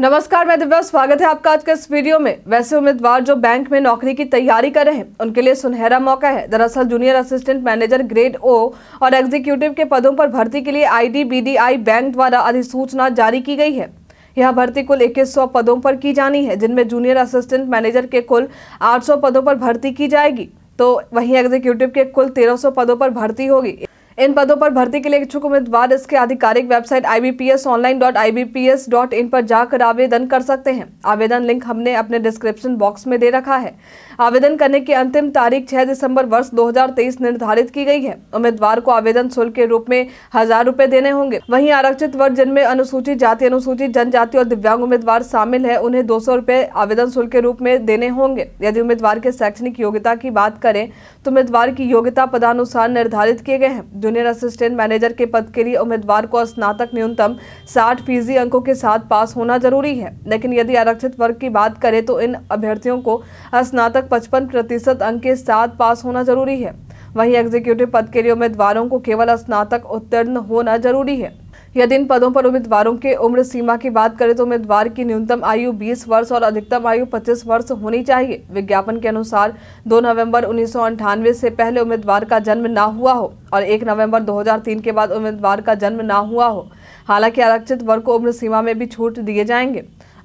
नमस्कार मैं दिव्या स्वागत है आपका आज के इस वीडियो में वैसे उम्मीदवार जो बैंक में नौकरी की तैयारी कर रहे हैं उनके लिए सुनहरा मौका है दरअसल junior assistant manager grade O और एग्जीक्यूटिव के पदों पर भर्ती के लिए आईडीबीडीआई बैंक द्वारा अधिसूचना जारी की गई है यह भर्ती कुल 2100 पदों पर की जानी है जिनमें जूनियर असिस्टेंट मैनेजर के कुल आठ पदों पर भर्ती की जाएगी तो वहीं एग्जीक्यूटिव के कुल तेरह पदों पर भर्ती होगी इन पदों पर भर्ती के लिए इच्छुक उम्मीदवार इसके आधिकारिक वेबसाइट आई पर जाकर आवेदन कर सकते हैं आवेदन लिंक हमने अपने डिस्क्रिप्शन बॉक्स में दे रखा है आवेदन करने की अंतिम तारीख छह दिसंबर वर्ष 2023 निर्धारित की गई है उम्मीदवार को आवेदन शुल्क के रूप में हजार रूपए देने होंगे वहीं आरक्षित वर्ग जिनमें अनुसूचित जाति अनुसूचित जनजाति और दिव्यांग उम्मीदवार शामिल है उन्हें दो सौ आवेदन शुल्क के रूप में देने होंगे यदि उम्मीदवार के शैक्षणिक योग्यता की बात करें तो उम्मीदवार की योग्यता पदानुसार निर्धारित किए गए हैं जूनियर असिस्टेंट मैनेजर के पद के लिए उम्मीदवार को स्नातक न्यूनतम साठ फीसदी अंकों के साथ पास होना जरूरी है लेकिन यदि आरक्षित वर्ग की बात करें तो इन अभ्यर्थियों को स्नातक पचपन प्रतिशत अंक के साथ पास होना जरूरी है वहीं एग्जीक्यूटिव पद के लिए उम्मीदवारों को केवल स्नातक उत्तीर्ण होना जरूरी है यदि इन पदों पर उम्मीदवारों के उम्र सीमा की बात करें तो उम्मीदवार की न्यूनतम आयु 20 वर्ष और अधिकतम आयु 25 वर्ष होनी चाहिए विज्ञापन के अनुसार 2 नवंबर उन्नीस से पहले उम्मीदवार का जन्म ना हुआ हो और 1 नवंबर 2003 के बाद उम्मीदवार का जन्म ना हुआ हो हालांकि आरक्षित वर्ग को उम्र सीमा में भी छूट दिए जाएंगे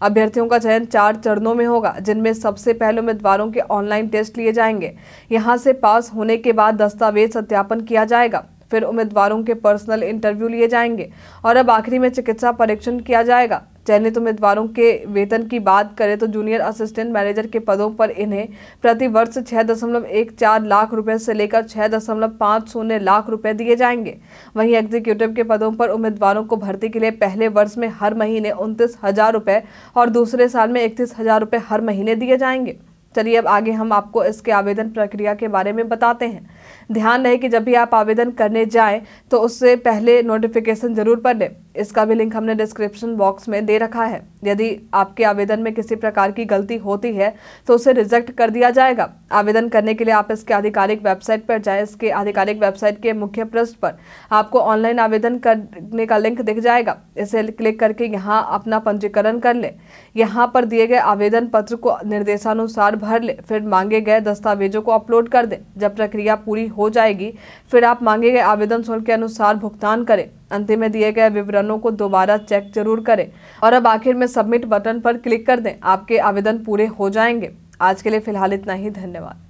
अभ्यर्थियों का चयन चार चरणों में होगा जिनमें सबसे पहले उम्मीदवारों के ऑनलाइन टेस्ट लिए जाएंगे यहाँ से पास होने के बाद दस्तावेज सत्यापन किया जाएगा फिर उम्मीदवारों के पर्सनल इंटरव्यू लिए जाएंगे और अब आखिरी में चिकित्सा परीक्षण किया जाएगा चयनित उम्मीदवारों के वेतन की बात करें तो जूनियर असिस्टेंट मैनेजर के पदों पर इन्हें प्रति वर्ष छः दशमलव एक चार लाख रुपए से लेकर छः दशमलव पाँच शून्य लाख रुपए दिए जाएंगे वहीं एग्जीक्यूटिव के पदों पर उम्मीदवारों को भर्ती के लिए पहले वर्ष में हर महीने उनतीस हज़ार रुपये और दूसरे साल में इकतीस हज़ार रुपये हर महीने दिए जाएंगे चलिए अब आगे हम आपको इसके आवेदन प्रक्रिया के बारे में बताते हैं ध्यान रहे कि जब भी आप आवेदन करने जाएं तो उससे पहले नोटिफिकेशन ज़रूर पढ़ लें इसका भी लिंक हमने डिस्क्रिप्शन बॉक्स में दे रखा है यदि आपके आवेदन में किसी प्रकार की गलती होती है तो उसे रिजेक्ट कर दिया जाएगा आवेदन करने के लिए आप इसके आधिकारिक वेबसाइट पर जाएं इसके आधिकारिक वेबसाइट के मुख्य पृष्ठ पर आपको ऑनलाइन आवेदन करने का लिंक दिख जाएगा इसे क्लिक करके यहाँ अपना पंजीकरण कर ले यहाँ पर दिए गए आवेदन पत्र को निर्देशानुसार भर ले फिर मांगे गए दस्तावेजों को अपलोड कर दें जब प्रक्रिया पूरी हो जाएगी फिर आप मांगे गए आवेदन शुल्क के अनुसार भुगतान करें अंतिम में दिए गए विवरण विवरणों को दोबारा चेक जरूर करें और अब आखिर में सबमिट बटन पर क्लिक कर दें आपके आवेदन पूरे हो जाएंगे आज के लिए फिलहाल इतना ही धन्यवाद